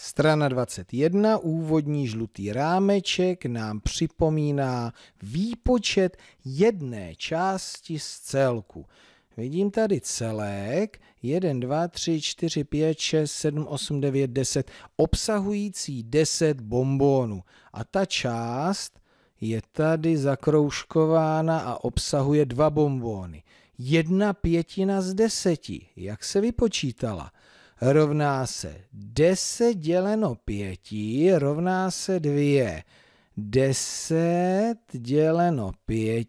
Strana 21, úvodní žlutý rámeček, nám připomíná výpočet jedné části z celku. Vidím tady celek 1, 2, 3, 4, 5, 6, 7, 8, 9, 10, obsahující 10 bombónů. A ta část je tady zakroužkována a obsahuje dva bombóny. Jedna pětina z deseti. Jak se vypočítala? rovná se 10 děleno 5 rovná se 2. 10 děleno 5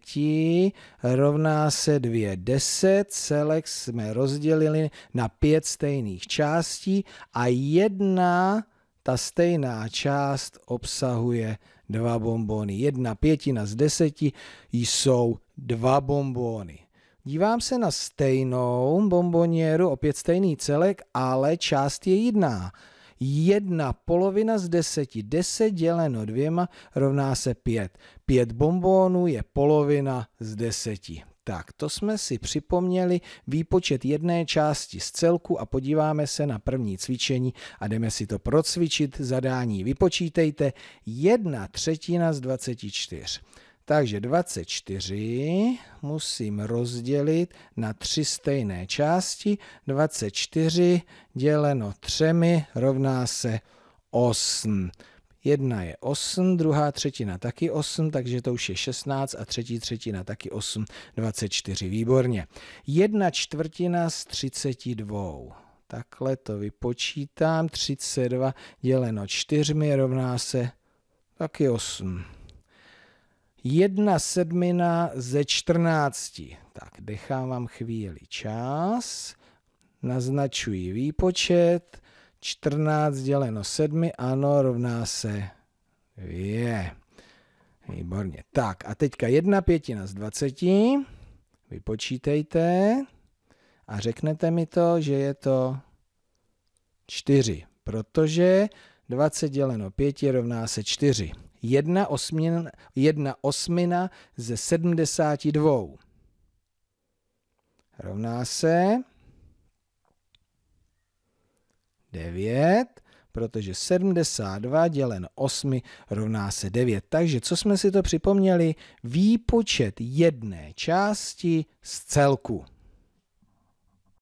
rovná se 2. 10 celek jsme rozdělili na 5 stejných částí a jedna ta stejná část obsahuje dva bombony. Jedna pětina z deseti jsou dva bombony. Dívám se na stejnou bomboněru, opět stejný celek, ale část je jedná. Jedna polovina z deseti, deset děleno dvěma rovná se pět. Pět bombónů je polovina z deseti. Tak, to jsme si připomněli výpočet jedné části z celku a podíváme se na první cvičení a jdeme si to procvičit. Zadání vypočítejte 1 třetina z 24. Takže 24 musím rozdělit na tři stejné části. 24 děleno třemi rovná se 8. Jedna je 8, druhá třetina taky 8, takže to už je 16 a třetí třetina taky 8, 24, výborně. Jedna čtvrtina z 32. Takhle to vypočítám, 32 děleno 4 rovná se taky 8 jedna sedmina ze 14. Tak, dechám vám chvíli čas, naznačuji výpočet, 14 děleno 7, ano, rovná se je. Výborně. Tak a teďka jedna pětina z 20. Vypočítejte a řeknete mi to, že je to 4, protože 20 děleno 5 rovná se 4 jedna osmina, jedna osmina ze 72. Rovná se 9, protože 72 dělen 8 rovná se 9. Takže co jsme si to připomněli? Výpočet jedné části z celku.